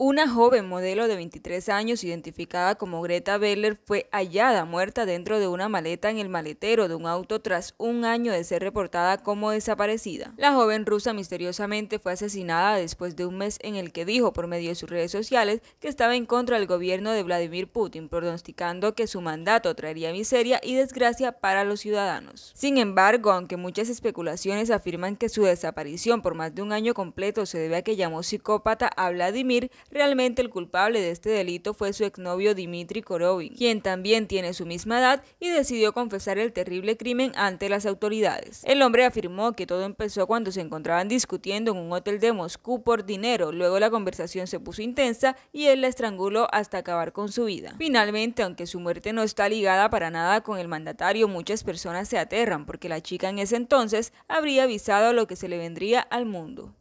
Una joven modelo de 23 años identificada como Greta Beller fue hallada muerta dentro de una maleta en el maletero de un auto tras un año de ser reportada como desaparecida. La joven rusa misteriosamente fue asesinada después de un mes en el que dijo por medio de sus redes sociales que estaba en contra del gobierno de Vladimir Putin, pronosticando que su mandato traería miseria y desgracia para los ciudadanos. Sin embargo, aunque muchas especulaciones afirman que su desaparición por más de un año completo se debe a que llamó psicópata a Vladimir, Realmente el culpable de este delito fue su exnovio Dimitri Korovin, quien también tiene su misma edad y decidió confesar el terrible crimen ante las autoridades. El hombre afirmó que todo empezó cuando se encontraban discutiendo en un hotel de Moscú por dinero, luego la conversación se puso intensa y él la estranguló hasta acabar con su vida. Finalmente, aunque su muerte no está ligada para nada con el mandatario, muchas personas se aterran porque la chica en ese entonces habría avisado lo que se le vendría al mundo.